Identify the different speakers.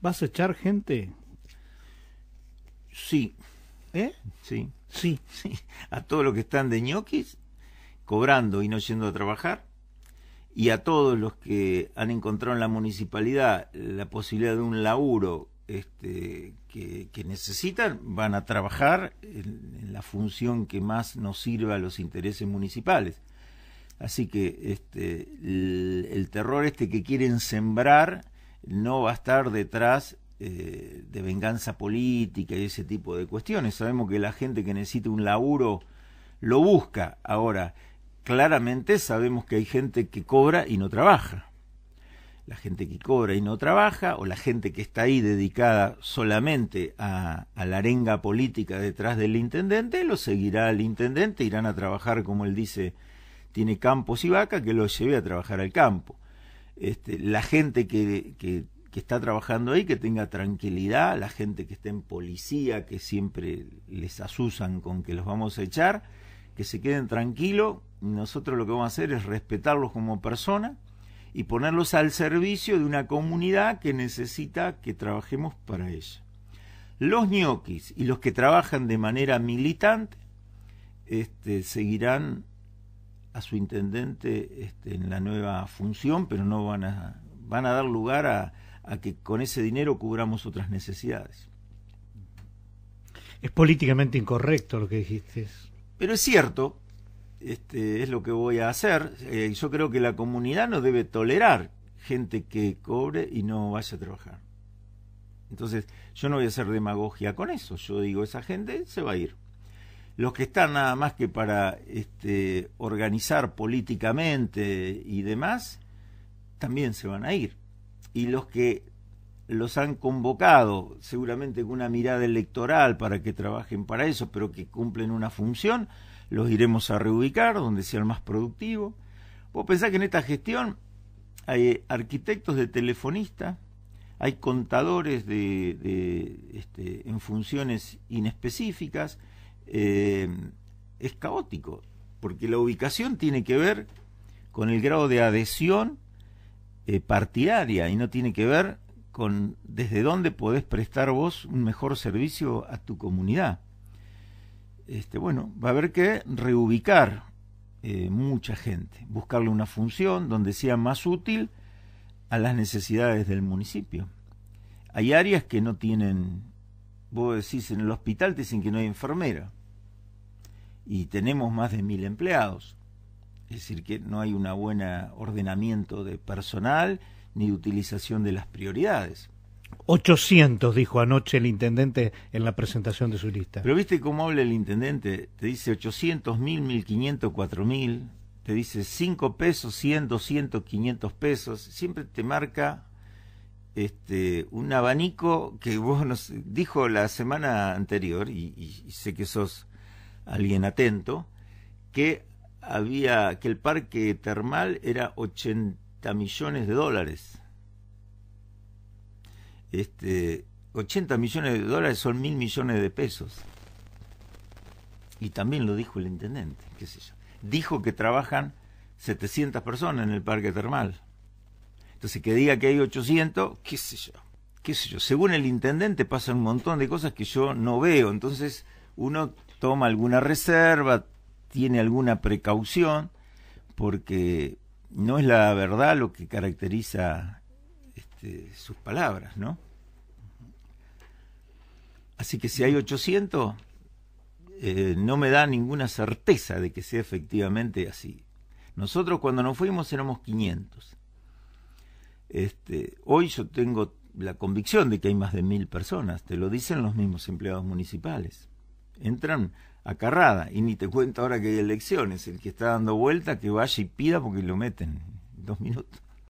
Speaker 1: ¿Vas a echar gente? Sí. ¿Eh? Sí. Sí. A todos los que están de ñoquis, cobrando y no yendo a trabajar, y a todos los que han encontrado en la municipalidad la posibilidad de un laburo este, que, necesitan, van a trabajar en, la función que más nos sirva a los intereses municipales. Así que este, el terror este que quieren sembrar no va a estar detrás eh, de venganza política y ese tipo de cuestiones. Sabemos que la gente que necesita un laburo lo busca. Ahora, claramente sabemos que hay gente que cobra y no trabaja. La gente que cobra y no trabaja, o la gente que está ahí dedicada solamente a, a la arenga política detrás del intendente, lo seguirá el intendente, irán a trabajar como él dice, tiene campos y vaca, que lo lleve a trabajar al campo este, la gente que, está trabajando ahí, que tenga tranquilidad, la gente que esté en policía, que siempre les asusan con que los vamos a echar, que se queden tranquilos. Nosotros lo que vamos a hacer es respetarlos como personas y ponerlos al servicio de una comunidad que necesita que trabajemos para ella. Los ñoquis y los que trabajan de manera militante este, seguirán a su intendente este, en la nueva función, pero no van a, van a dar lugar a, que con ese dinero cubramos otras necesidades. Es políticamente incorrecto lo que dijiste. Pero es cierto, este, es lo que voy a hacer. y eh, yo creo que la comunidad no debe tolerar gente que cobre y no vaya a trabajar. Entonces, yo no voy a hacer demagogia con eso. Yo digo, esa gente se va a ir los que están nada más que para este, organizar políticamente y demás, también se van a ir. Y los que los han convocado, seguramente con una mirada electoral para que trabajen para eso, pero que cumplen una función, los iremos a reubicar donde sea el más productivo. Vos pensar que en esta gestión hay arquitectos de telefonistas, hay contadores de, este, en funciones inespecíficas, Em, es caótico, porque la ubicación tiene que ver con el grado de adhesión eh, partidaria y no tiene que ver con desde dónde podés prestar vos un mejor servicio a tu comunidad. Este, bueno, va a haber que reubicar eh, mucha gente, buscarle una función donde sea más útil a las necesidades del municipio. Hay áreas que no tienen, vos decís, en el hospital te dicen que no hay enfermera y tenemos más de mil empleados. Es decir, que no hay un buen ordenamiento de personal ni de utilización de las prioridades. 800, dijo anoche el intendente en la presentación de su lista. Pero viste cómo habla el intendente, te dice 800, 1000, 1500, 4000, te dice 5 pesos, 100, 200, 500 pesos, siempre te marca este, un abanico que vos nos dijo la semana anterior, y, y sé que sos alguien atento, que había que el parque termal era 80 millones de dólares. Este, 80 millones de dólares son mil millones de pesos. Y también lo dijo el intendente, qué sé yo. Dijo que trabajan 700 personas en el parque termal. Entonces, que diga que hay 800, qué sé yo, qué sé yo. Según el intendente pasan un montón de cosas que yo no veo. Entonces, uno toma alguna reserva, tiene alguna precaución, porque no es la verdad lo que caracteriza este, sus palabras, ¿no? Así que si hay 800, eh, no me da ninguna certeza de que sea efectivamente así. Nosotros cuando nos fuimos éramos 500. Este, hoy yo tengo la convicción de que hay más de mil personas, te lo dicen los mismos empleados municipales entran a carrada. Y ni te cuento ahora que hay elecciones, el que está dando vuelta que vaya y pida porque lo meten. Dos minutos.